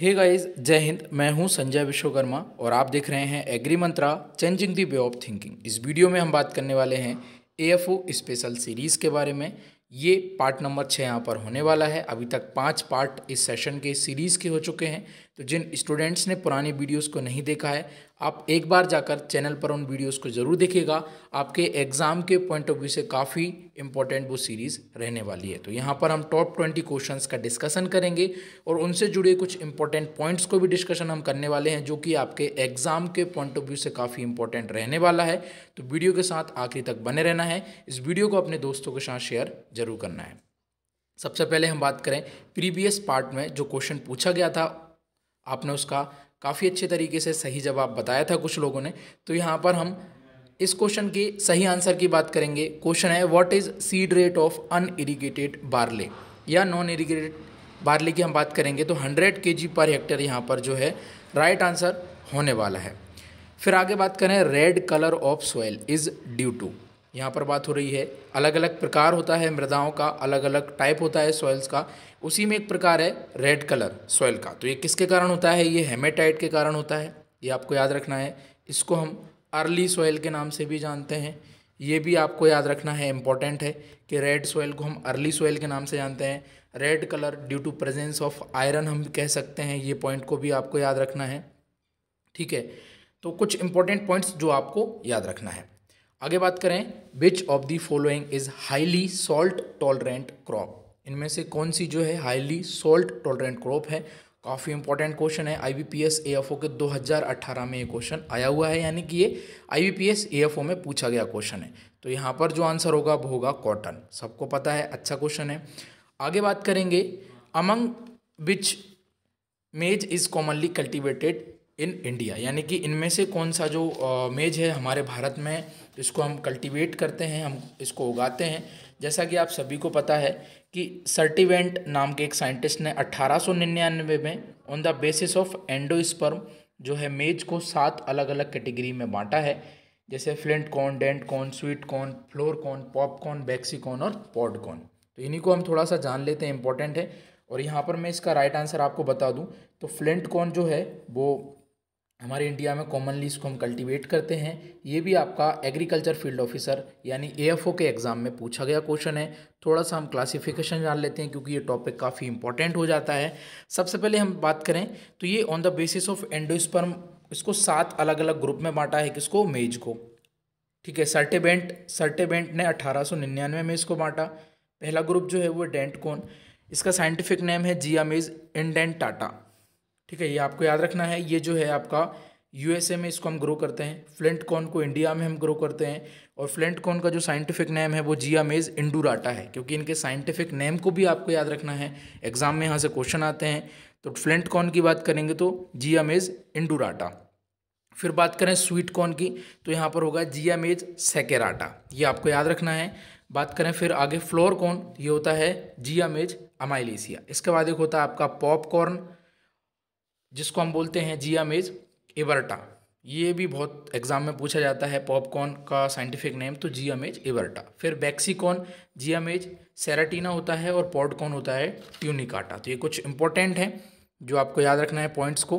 hey guys जय हिंद मैं हूं संजय विश्वकर्मा और आप देख रहे हैं Agri Mantra changing the way of thinking इस वीडियो में हम बात करने वाले हैं एएफओ स्पेशल सीरीज़ के बारे में ये पार्ट नंबर छः यहाँ पर होने वाला है अभी तक पांच पार्ट इस सेशन के सीरीज़ के हो चुके हैं तो जिन स्टूडेंट्स ने पुराने वीडियोस को नहीं देखा है आप एक बार जाकर चैनल पर उन वीडियोस को ज़रूर देखिएगा आपके एग्ज़ाम के पॉइंट ऑफ व्यू से काफ़ी इंपॉर्टेंट वो सीरीज़ रहने वाली है तो यहाँ पर हम टॉप ट्वेंटी क्वेश्चन का डिस्कशन करेंगे और उनसे जुड़े कुछ इंपॉर्टेंट पॉइंट्स को भी डिस्कशन हम करने वाले हैं जो कि आपके एग्ज़ाम के पॉइंट ऑफ व्यू से काफ़ी इंपॉर्टेंट रहने वाला है तो वीडियो के साथ आखिर तक बने रहना है इस वीडियो को अपने दोस्तों के साथ शेयर जरूर करना है सबसे पहले हम बात करें प्रीवियस पार्ट में जो क्वेश्चन पूछा गया था आपने उसका काफ़ी अच्छे तरीके से सही जवाब बताया था कुछ लोगों ने तो यहाँ पर हम इस क्वेश्चन की सही आंसर की बात करेंगे क्वेश्चन है what is seed rate of unirrigated barley या नॉन इरीगेटेड बार्ले की हम बात करेंगे तो 100 के पर हेक्टेयर यहाँ पर जो है राइट आंसर होने वाला है फिर आगे बात करें red colour of soil is due to यहाँ पर बात हो रही है अलग अलग प्रकार होता है मृदाओं का अलग अलग टाइप होता है सॉइल्स का उसी में एक प्रकार है रेड कलर सॉइल का तो ये किसके कारण होता है ये हेमेटाइट के कारण होता है ये आपको याद रखना है इसको हम अर्ली सॉइल के नाम से भी जानते हैं ये भी आपको याद रखना है इम्पॉर्टेंट है कि रेड सॉइल को हम अर्ली सॉइल के नाम से जानते हैं red colour due to presence of iron हम कह सकते हैं ये पॉइंट को भी आपको याद रखना है ठीक है तो कुछ इंपॉर्टेंट पॉइंट्स जो आपको याद रखना है आगे बात करें which of the following is highly salt tolerant crop इनमें से कौन सी जो है हाईली सॉल्ट टॉलरेंट क्रॉप है काफ़ी इंपॉर्टेंट क्वेश्चन है I B P S A F O के 2018 में ये क्वेश्चन आया हुआ है यानी कि ये I B P S A F O में पूछा गया क्वेश्चन है तो यहाँ पर जो आंसर होगा वो होगा कॉटन सबको पता है अच्छा क्वेश्चन है आगे बात करेंगे among which maize is commonly cultivated in India यानी कि इनमें से कौन सा जो मेज है हमारे भारत में इसको हम कल्टीवेट करते हैं हम इसको उगाते हैं जैसा कि आप सभी को पता है कि सर्टिवेंट नाम के एक साइंटिस्ट ने 1899 में on the basis of endosperm जो है मेज को सात अलग अलग कैटेगरी में बांटा है जैसे flint corn dent corn sweet corn flour corn popcorn waxy corn और पॉडकॉर्न तो इन्हीं को हम थोड़ा सा जान लेते हैं इंपॉर्टेंट है और यहाँ पर मैं इसका राइट आंसर आपको बता दूँ तो फ्लिंट कॉर्न जो है वो हमारे इंडिया में कॉमनली इसको हम कल्टीवेट करते हैं ये भी आपका एग्रीकल्चर फील्ड ऑफिसर यानी एएफओ के एग्ज़ाम में पूछा गया क्वेश्चन है थोड़ा सा हम क्लासिफिकेशन जान लेते हैं क्योंकि ये टॉपिक काफ़ी इंपॉर्टेंट हो जाता है सबसे पहले हम बात करें तो ये on the basis of endosperm इसको सात अलग अलग ग्रुप में बांटा है किसको मेज को ठीक है सर्टेबेंट सर्टेबेंट ने अठारह में इसको बांटा पहला ग्रुप जो है वो डेंट कौन इसका साइंटिफिक नेम है जिया मेज इंडेंट टाटा ठीक है ये आपको याद रखना है ये जो है आपका यूएसए में इसको हम ग्रो करते हैं फ्लेंट कॉर्न को इंडिया में हम ग्रो करते हैं और फ्लेंट कॉर्न का जो साइंटिफिक नेम है वो जिया मेज इंडूराटा है क्योंकि इनके साइंटिफिक नेम को भी आपको याद रखना है एग्जाम में यहाँ से क्वेश्चन आते हैं तो फ्लेंट कॉर्न की बात करेंगे तो जिया मेज इंडूराटा फिर बात करें स्वीट कॉर्न की तो यहाँ पर होगा जिया मेज सेकेराटा ये आपको याद रखना है बात करें फिर आगे फ्लोर कॉर्न ये होता है जिया मेज अमाइलेसिया इसके बाद एक होता है आपका पॉपकॉर्न जिसको हम बोलते हैं जिया मेज एबर्टा ये भी बहुत एग्जाम में पूछा जाता है पॉपकॉर्न का साइंटिफिक नेम तो जिया मेज एबर्टा फिर बैक्सीकॉर्न जिया मेज सेराटीना होता है और पॉडकॉर्न होता है ट्यूनिकाटा तो ये कुछ इंपॉर्टेंट हैं जो आपको याद रखना है पॉइंट्स को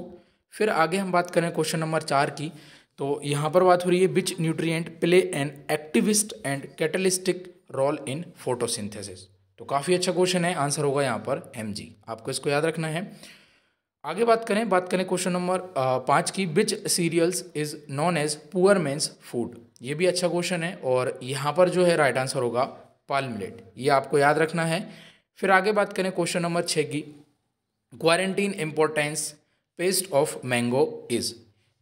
फिर आगे हम बात करें क्वेश्चन नंबर चार की तो यहाँ पर बात हो रही है which nutrient play an activist and catalytic role in photosynthesis तो काफ़ी अच्छा क्वेश्चन है आंसर होगा यहाँ पर एम आपको इसको याद रखना है आगे बात करें बात करें क्वेश्चन नंबर पाँच की which cereals is known as poor men's food ये भी अच्छा क्वेश्चन है और यहाँ पर जो है राइट आंसर होगा पाल मिलेट ये आपको याद रखना है फिर आगे बात करें क्वेश्चन नंबर छः की quarantine importance pest of mango is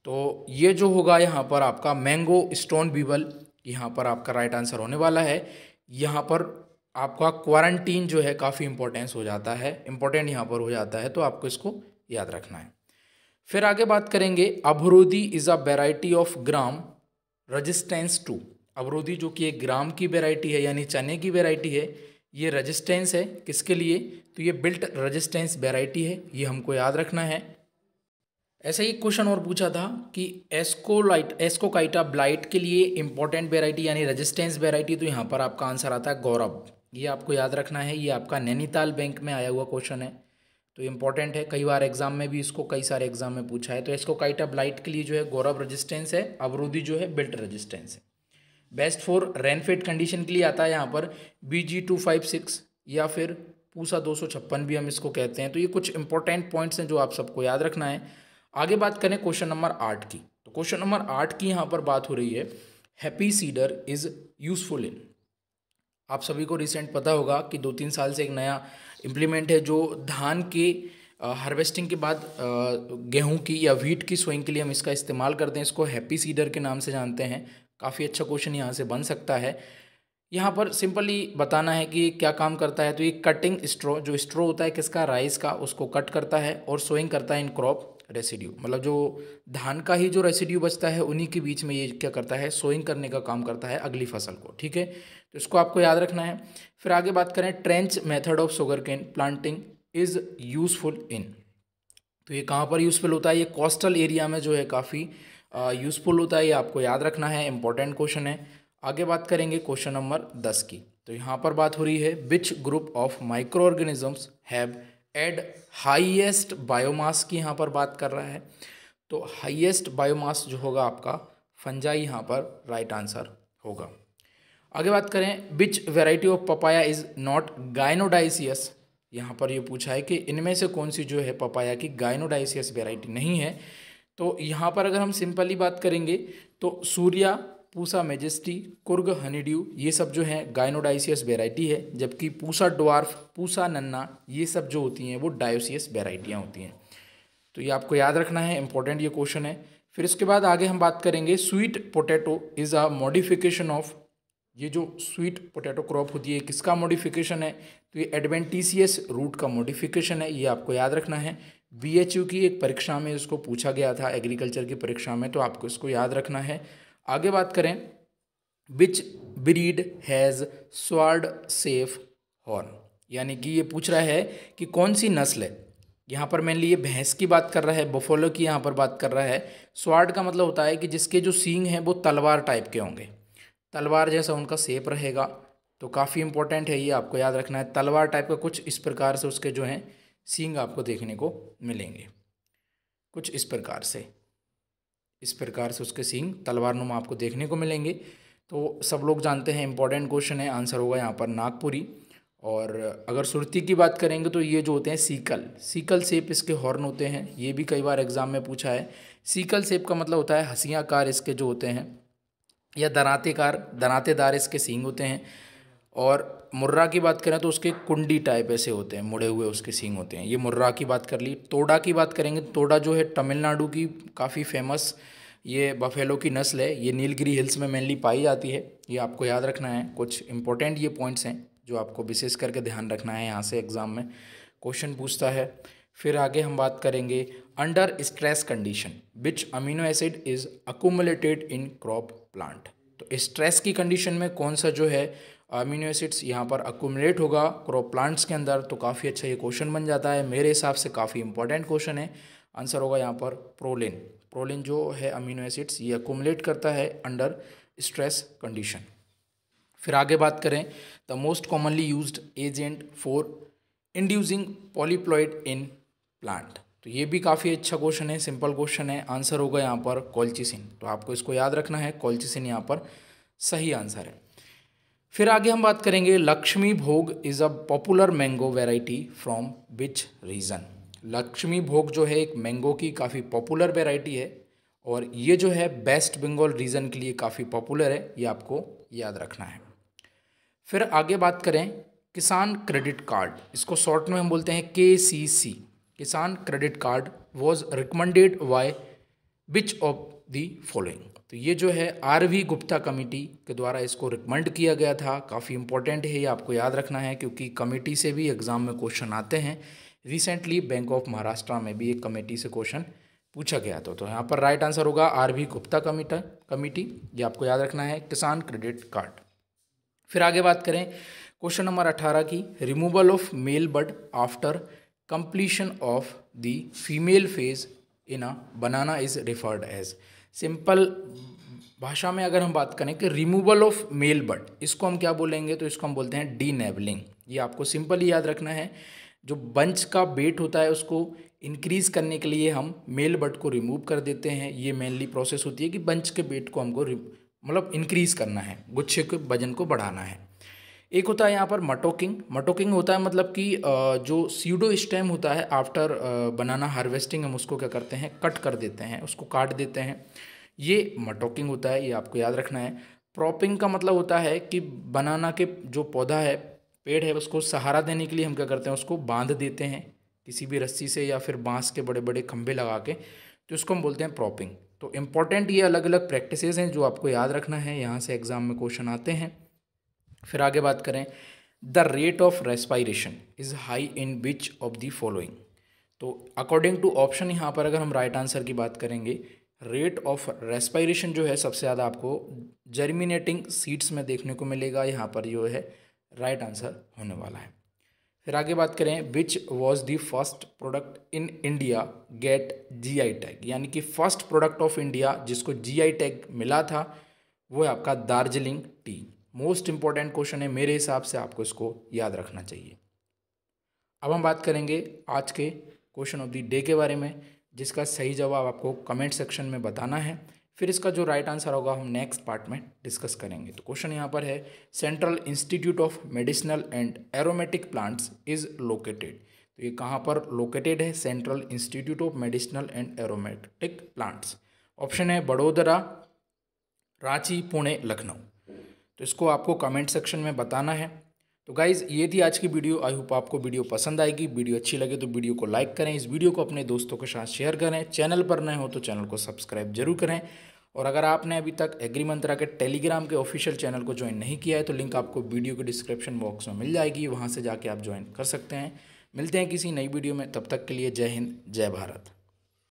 तो ये जो होगा यहाँ पर आपका मैंगो स्टोन बीबल यहाँ पर आपका राइट आंसर होने वाला है यहाँ पर आपका क्वारंटीन जो है काफ़ी इंपॉर्टेंस हो जाता है इंपॉर्टेंट यहाँ पर हो जाता है तो आपको इसको याद रखना है फिर आगे बात करेंगे Avrodhi is a variety of gram resistance to Avrodhi जो कि एक ग्राम की वेराइटी है यानी चने की वेराइटी है ये रजिस्टेंस है किसके लिए तो ये बिल्ट रजिस्टेंस वेराइटी है ये हमको याद रखना है ऐसा ही क्वेश्चन और पूछा था कि एस्कोलाइट एस्कोकाइटा ब्लाइट के लिए इंपॉर्टेंट वेराइटी यानी रजिस्टेंस वेराइटी तो यहाँ पर आपका आंसर आता है गौरव ये आपको याद रखना है ये आपका नैनीताल बैंक में आया हुआ क्वेश्चन है तो इम्पॉर्टेंट है कई बार एग्जाम में भी इसको कई सारे एग्जाम में पूछा है तो इसको काइटा लाइट के लिए जो है गौरव रेजिस्टेंस है अवरोधी जो है बिल्ट रेजिस्टेंस है बेस्ट फॉर रेनफेड कंडीशन के लिए आता है यहाँ पर B G two five six या फिर पूसा दो सौ छप्पन भी हम इसको कहते हैं तो ये कुछ इंपॉर्टेंट पॉइंट्स हैं जो आप सबको याद रखना है आगे बात करें क्वेश्चन नंबर आठ की तो क्वेश्चन नंबर आठ की यहाँ पर बात हो रही है happy seeder is useful in आप सभी को रिसेंट पता होगा कि दो तीन साल से एक नया इम्प्लीमेंट है जो धान के हार्वेस्टिंग के बाद गेहूं की या व्हीट की सोइंग के लिए हम इसका इस्तेमाल करते हैं इसको हैप्पी सीडर के नाम से जानते हैं काफ़ी अच्छा क्वेश्चन यहाँ से बन सकता है यहाँ पर सिंपली बताना है कि क्या काम करता है तो ये कटिंग स्ट्रो जो स्ट्रो होता है किसका राइस का उसको कट करता है और सोइंग करता है इन क्रॉप रेसिड्यू मतलब जो धान का ही जो रेसिड्यू बचता है उन्हीं के बीच में ये क्या करता है सोइंग करने का काम करता है अगली फसल को ठीक है तो इसको आपको याद रखना है फिर आगे बात करें trench method of sugarcane planting is useful in तो ये कहाँ पर यूज़फुल होता है ये कोस्टल एरिया में जो है काफ़ी यूज़फुल होता है ये आपको याद रखना है इंपॉर्टेंट क्वेश्चन है आगे बात करेंगे क्वेश्चन नंबर दस की तो यहाँ पर बात हो रही है which group of microorganisms have had highest biomass की यहाँ पर बात कर रहा है तो हाईएस्ट बायोमास जो होगा आपका फंजाई यहाँ पर राइट आंसर होगा आगे बात करें which variety of papaya is not gynodioecious यहाँ पर ये यह पूछा है कि इनमें से कौन सी जो है पपाया की गायनोडाइसियस वेराइटी नहीं है तो यहाँ पर अगर हम सिंपली बात करेंगे तो सूर्या पूसा मेजेस्टी कुर्ग हनीड्यू ये सब जो है गायनोडाइसियस वेराइटी है जबकि पूसा डॉर्फ पूसा नन्ना ये सब जो होती हैं वो डायोसियस वेराइटियाँ होती हैं तो ये आपको याद रखना है इंपॉर्टेंट ये क्वेश्चन है फिर इसके बाद आगे हम बात करेंगे sweet potato is a modification of ये जो स्वीट पोटैटो क्रॉप होती है किसका मॉडिफिकेशन है तो ये एडवेंटीसियस रूट का मॉडिफिकेशन है ये आपको याद रखना है बीएचयू की एक परीक्षा में इसको पूछा गया था एग्रीकल्चर की परीक्षा में तो आपको इसको याद रखना है आगे बात करें which breed has sword shape horn यानी कि ये पूछ रहा है कि कौन सी नस्ल है यहाँ पर मेनली ये भैंस की बात कर रहा है बफोलो की यहाँ पर बात कर रहा है स्वार्ड का मतलब होता है कि जिसके जो सींग हैं वो तलवार टाइप के होंगे तलवार जैसा उनका सेप रहेगा तो काफ़ी इंपॉर्टेंट है ये आपको याद रखना है तलवार टाइप का कुछ इस प्रकार से उसके जो हैं सींग आपको देखने को मिलेंगे कुछ इस प्रकार से इस प्रकार से उसके सींग तलवार नुमा आपको देखने को मिलेंगे तो सब लोग जानते हैं इंपॉर्टेंट क्वेश्चन है आंसर होगा यहाँ पर नागपुरी और अगर सुरती की बात करेंगे तो ये जो होते हैं सीकल सीकल सेप इसके हॉर्न होते हैं ये भी कई बार एग्ज़ाम में पूछा है सीकल सेप का मतलब होता है हसियाकार इसके जो होते हैं या दराते कार दरातेदार इसके सींग होते हैं और मुर्रा की बात करें तो उसके कुंडी टाइप ऐसे होते हैं मुड़े हुए उसके सींग होते हैं ये मुर्रा की बात कर ली तोड़ा की बात करेंगे तो तोड़ा जो है तमिलनाडु की काफ़ी फेमस ये बफेलो की नस्ल है ये नीलगिरी हिल्स में मेनली पाई जाती है ये आपको याद रखना है कुछ इंपॉर्टेंट ये पॉइंट्स हैं जो आपको विशेष करके ध्यान रखना है यहाँ से एग्ज़ाम में क्वेश्चन पूछता है फिर आगे हम बात करेंगे under stress condition which amino acid is accumulated in crop plant तो स्ट्रेस की कंडीशन में कौन सा जो है अमीनो एसिड्स यहाँ पर अकोमलेट होगा क्रॉप प्लांट्स के अंदर तो काफ़ी अच्छा ये क्वेश्चन बन जाता है मेरे हिसाब से काफ़ी इंपॉर्टेंट क्वेश्चन है आंसर होगा यहाँ पर प्रोलिन प्रोलिन जो है अमीनो एसिड्स ये अकोमलेट करता है अंडर स्ट्रेस कंडीशन फिर आगे बात करें the most commonly use agent for inducing polyploid in plant तो ये भी काफ़ी अच्छा क्वेश्चन है सिंपल क्वेश्चन है आंसर होगा यहाँ पर कॉल्चिसिन तो आपको इसको याद रखना है कॉल्चिसिन यहाँ पर सही आंसर है फिर आगे हम बात करेंगे Lakshmi Bhog is a popular mango variety from which region Lakshmi Bhog जो है एक मैंगो की काफ़ी पॉपुलर वेराइटी है और ये जो है बेस्ट बंगाल रीज़न के लिए काफ़ी पॉपुलर है ये आपको याद रखना है फिर आगे बात करें किसान क्रेडिट कार्ड इसको शॉर्ट में हम बोलते हैं के C C Kisan credit card was recommended by which of the following तो ये जो है आर वी गुप्ता कमेटी के द्वारा इसको रिकमेंड किया गया था काफ़ी इंपॉर्टेंट है ये आपको याद रखना है क्योंकि कमेटी से भी एग्ज़ाम में क्वेश्चन आते हैं रिसेंटली बैंक ऑफ महाराष्ट्र में भी एक कमेटी से क्वेश्चन पूछा गया था तो यहाँ पर राइट आंसर होगा आर वी गुप्ता कमिटा कमेटी ये आपको याद रखना है किसान क्रेडिट कार्ड फिर आगे बात करें क्वेश्चन नंबर अठारह की removal of male bud after completion of the female phase in a banana is referred as simple भाषा में अगर हम बात करें कि रिमूवल ऑफ मेल बट इसको हम क्या बोलेंगे तो इसको हम बोलते हैं डी नेबलिंग ये आपको सिंपल ही याद रखना है जो बंच का वेट होता है उसको इंक्रीज़ करने के लिए हम मेल बट को रिमूव कर देते हैं ये मेनली प्रोसेस होती है कि बंच के वेट को हमको मतलब इंक्रीज़ करना है गुच्छे के वजन को बढ़ाना है एक होता है यहाँ पर मटोकिंग मटोकिंग होता है मतलब कि जो सीडो स्टेम होता है आफ्टर बनाना हार्वेस्टिंग हम उसको क्या करते हैं कट कर देते हैं उसको काट देते हैं ये मटोकिंग होता है ये आपको याद रखना है प्रॉपिंग का मतलब होता है कि बनाना के जो पौधा है पेड़ है उसको सहारा देने के लिए हम क्या करते हैं उसको बांध देते हैं किसी भी रस्सी से या फिर बांस के बड़े बड़े खंभे लगा के तो उसको हम बोलते हैं प्रॉपिंग तो इम्पॉर्टेंट ये अलग अलग प्रैक्टिसेस हैं जो आपको याद रखना है यहाँ से एग्ज़ाम में क्वेश्चन आते हैं फिर आगे बात करें the rate of respiration is high in which of the following तो अकॉर्डिंग टू ऑप्शन यहाँ पर अगर हम राइट right आंसर की बात करेंगे रेट ऑफ रेस्पायरेशन जो है सबसे ज़्यादा आपको जर्मिनेटिंग सीड्स में देखने को मिलेगा यहाँ पर जो है राइट right आंसर होने वाला है फिर आगे बात करें which was the first product in India get G I tag यानी कि फर्स्ट प्रोडक्ट ऑफ इंडिया जिसको जी आई टैग मिला था वो है आपका Darjeeling tea most important question है मेरे हिसाब से आपको इसको याद रखना चाहिए अब हम बात करेंगे आज के क्वेश्चन ऑफ द डे के बारे में जिसका सही जवाब आपको कमेंट सेक्शन में बताना है फिर इसका जो राइट आंसर होगा हम नेक्स्ट पार्ट में डिस्कस करेंगे तो क्वेश्चन यहाँ पर है central institute of medicinal and aromatic plants is located तो ये कहाँ पर लोकेटेड है central institute of medicinal and aromatic plants option है बड़ोदरा रांची पुणे लखनऊ तो इसको आपको कमेंट सेक्शन में बताना है तो गाइज़ ये थी आज की वीडियो आई होप आपको वीडियो पसंद आएगी वीडियो अच्छी लगे तो वीडियो को लाइक करें इस वीडियो को अपने दोस्तों के साथ शेयर करें चैनल पर नए हो तो चैनल को सब्सक्राइब जरूर करें और अगर आपने अभी तक एग्री मंत्रा के टेलीग्राम के ऑफिशियल चैनल को ज्वाइन नहीं किया है तो लिंक आपको वीडियो के डिस्क्रिप्शन बॉक्स में मिल जाएगी वहाँ से जाके आप ज्वाइन कर सकते हैं मिलते हैं किसी नई वीडियो में तब तक के लिए जय हिंद जय भारत